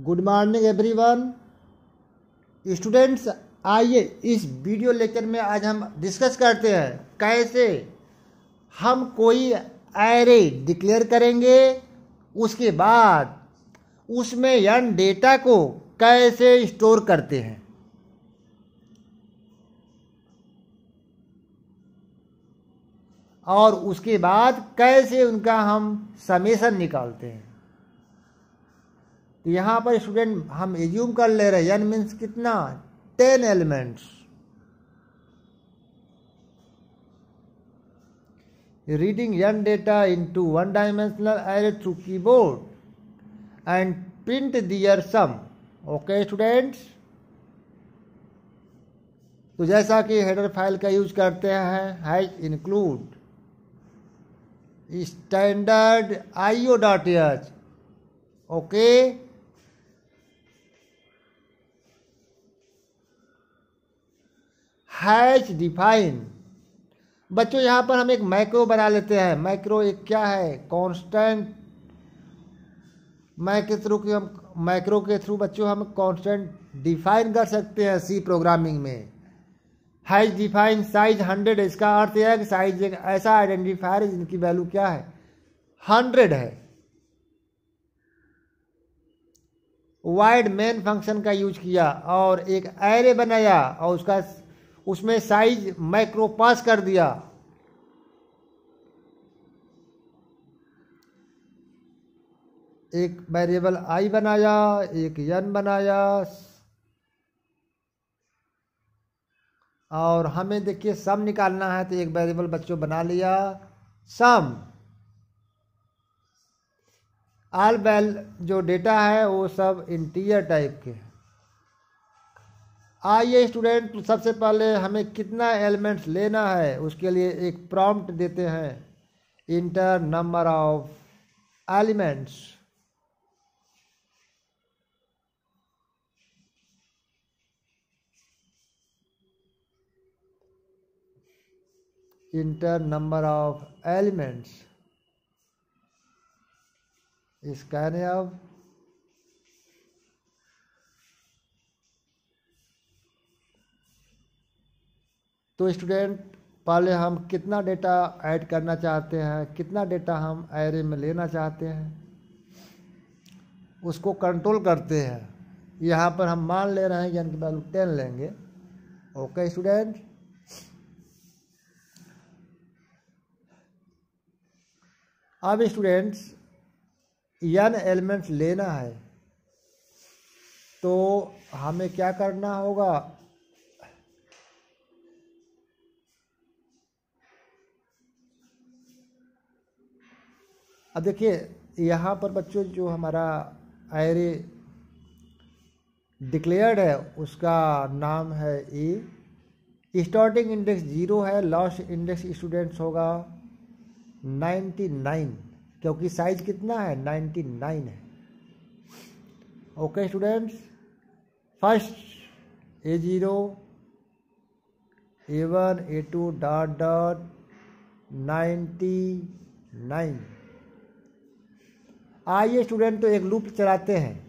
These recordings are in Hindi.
गुड मॉर्निंग एवरीवन स्टूडेंट्स आइए इस वीडियो लेक्चर में आज हम डिस्कस करते हैं कैसे हम कोई एरे डिक्लेयर करेंगे उसके बाद उसमें यन डेटा को कैसे स्टोर करते हैं और उसके बाद कैसे उनका हम समेसन निकालते हैं तो यहाँ पर स्टूडेंट हम एज्यूम कर ले रहे हैं यन मीन्स कितना ten elements reading n data into one dimensional array through keyboard and print their sum okay students तो जैसा कि हेडर फाइल का यूज करते हैं hash include standard IO dot h okay hash define बच्चों यहाँ पर हम एक माइक्रो बना लेते हैं माइक्रो एक क्या है कांस्टेंट माइक के थ्रू की हम माइक्रो के थ्रू बच्चों हम कांस्टेंट डिफाइन कर सकते हैं सी प्रोग्रामिंग में हाइज डिफाइन साइज हंड्रेड इसका अर्थ यह है कि साइज एक ऐसा आइडेंटिफायर है जिनकी वैल्यू क्या है हंड्रेड है वाइड मेन फंक्शन का यूज किया और एक एरे बनाया और उसका उसमें साइज माइक्रो पास कर दिया एक वेरिएबल आई बनाया एक यन बनाया और हमें देखिए सम निकालना है तो एक वेरिएबल बच्चों बना लिया सम आल बैल जो डेटा है वो सब इंटीरियर टाइप के हैं आइए स्टूडेंट सबसे पहले हमें कितना एलिमेंट्स लेना है उसके लिए एक प्रॉम्प्ट देते हैं enter number of elements enter number of elements कहने अब तो स्टूडेंट पहले हम कितना डेटा ऐड करना चाहते हैं कितना डेटा हम एरे में लेना चाहते हैं उसको कंट्रोल करते हैं यहाँ पर हम मान ले रहे हैं यानी कि वैल्यू टेन लेंगे ओके स्टूडेंट अब स्टूडेंट्स यन एलिमेंट्स लेना है तो हमें क्या करना होगा अब देखिए यहाँ पर बच्चों जो हमारा आयरे डिक्लेयर्ड है उसका नाम है ए स्टार्टिंग इंडेक्स जीरो है लास्ट इंडेक्स स्टूडेंट्स होगा नाइन्टी नाइन क्योंकि साइज कितना है नाइन्टी नाइन है okay students first A zero A one A two dot dot ninety nine आइए स्टूडेंट तो एक लूप चलाते हैं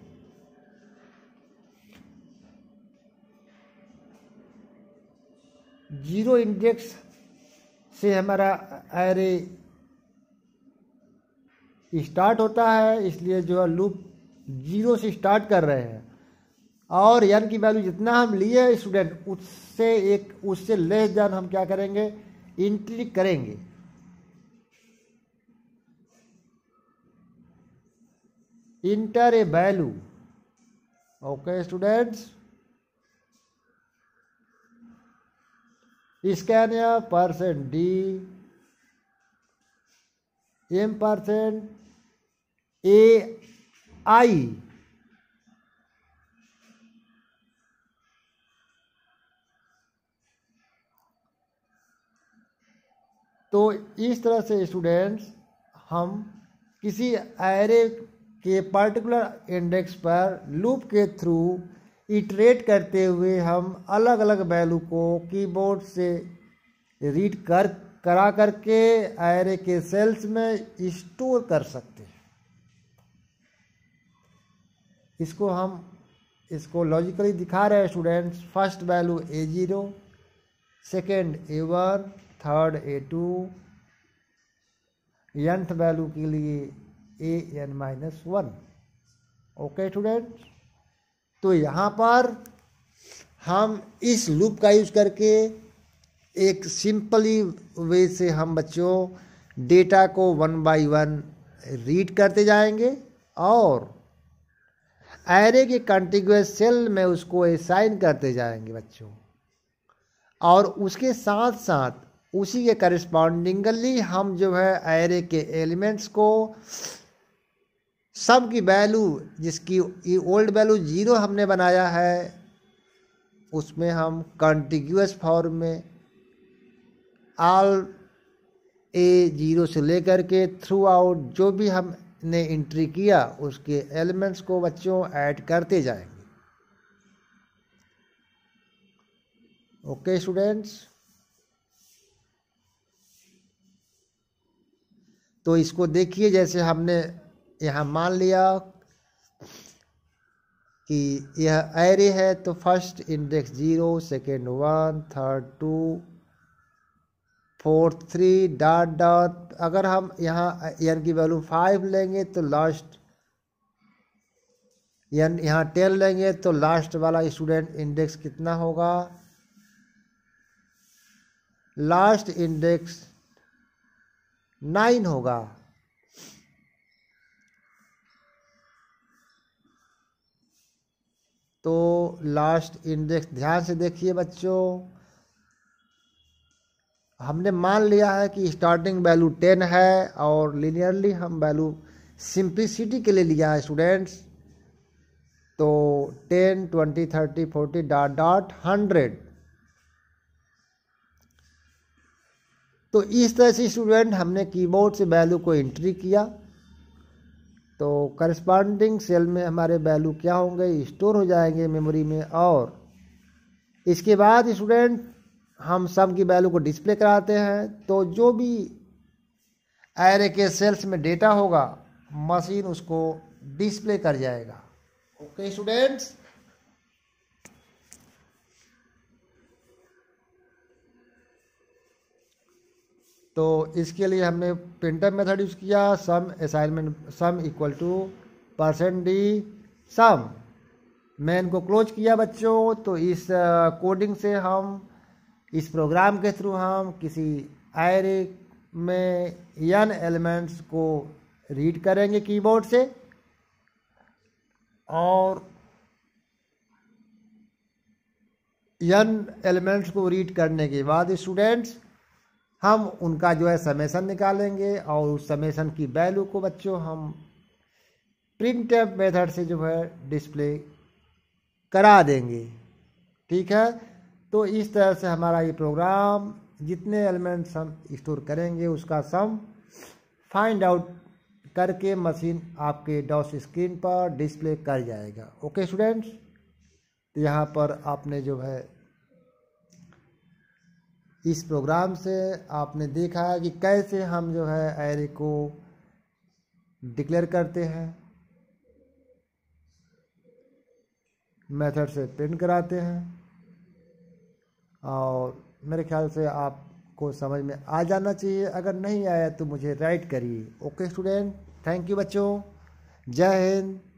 जीरो इंडेक्स से हमारा एरे स्टार्ट होता है इसलिए जो है लूप जीरो से स्टार्ट कर रहे हैं और यन की वैल्यू जितना हम लिए स्टूडेंट उससे एक उससे लेस देन हम क्या करेंगे इंट्री करेंगे enter a value okay students scan percent d M percent A I तो इस तरह से स्टूडेंट्स हम किसी एरे के पर्टिकुलर इंडेक्स पर लूप के थ्रू इटरेट करते हुए हम अलग अलग वैल्यू को कीबोर्ड से रीड कर करा करके एरे के सेल्स में स्टोर कर सकते हैं इसको हम इसको लॉजिकली दिखा रहे हैं students first value A zero second A one third A two nth value के लिए A N minus one okay student तो यहाँ पर हम इस लूप का यूज करके एक सिंपली वे से हम बच्चों डेटा को वन बाय वन रीड करते जाएंगे और एरे के कंटिग्यूस सेल में उसको असाइन करते जाएंगे बच्चों और उसके साथ साथ उसी के करस्पॉन्डिंगली हम जो है एरे के एलिमेंट्स को सम की वैल्यू जिसकी ये ओल्ड वैल्यू ज़ीरो हमने बनाया है उसमें हम कंटिग्यूस फॉर्म में आल ए जीरो से लेकर के थ्रू आउट जो भी हमने इंट्री किया उसके एलिमेंट्स को बच्चों ऐड करते जाएंगे ओके स्टूडेंट्स तो इसको देखिए जैसे हमने यहाँ मान लिया कि यह एरे है तो first index zero second one third two fourth three dot dot अगर हम यहाँ एन की वैल्यू फाइव लेंगे तो लास्ट एन यहाँ टेन लेंगे तो लास्ट वाला स्टूडेंट इंडेक्स कितना होगा लास्ट इंडेक्स नाइन होगा तो लास्ट इंडेक्स ध्यान से देखिए बच्चों हमने मान लिया है कि स्टार्टिंग वैल्यू टेन है और लिनियरली हम वैल्यू सिंप्लिसिटी के लिए लिया है स्टूडेंट्स तो ten twenty thirty forty dot dot hundred तो इस तरह से स्टूडेंट हमने कीबोर्ड से वैल्यू को एंट्री किया तो करस्पांडिंग सेल में हमारे वैल्यू क्या होंगे स्टोर हो जाएंगे मेमोरी में और इसके बाद स्टूडेंट हम सम की वैल्यू को डिस्प्ले कराते हैं तो जो भी एरे के सेल्स में डेटा होगा मशीन उसको डिस्प्ले कर जाएगा ओके okay, स्टूडेंट्स तो इसके लिए हमने प्रिंटर मेथड यूज़ किया sum assignment sum equal to percent d sum मैं इनको क्लोज किया बच्चों तो इस कोडिंग से हम इस प्रोग्राम के थ्रू हम किसी आयरे में यन एलिमेंट्स को रीड करेंगे कीबोर्ड से और यन एलिमेंट्स को रीड करने के बाद स्टूडेंट्स हम उनका जो है समेसन निकालेंगे और उस समेसन की वैल्यू को बच्चों हम प्रिंट मेथड से जो है डिस्प्ले करा देंगे ठीक है तो इस तरह से हमारा ये प्रोग्राम जितने एलिमेंट्स हम स्टोर करेंगे उसका सम फाइंड आउट करके मशीन आपके डॉस स्क्रीन पर डिस्प्ले कर जाएगा ओके स्टूडेंट्स तो यहाँ पर आपने जो है इस प्रोग्राम से आपने देखा कि कैसे हम जो है एरे को डिक्लेयर करते हैं मेथड से प्रिंट कराते हैं और मेरे ख्याल से आपको समझ में आ जाना चाहिए अगर नहीं आया तो मुझे राइट करिए ओके स्टूडेंट थैंक यू बच्चों जय हिंद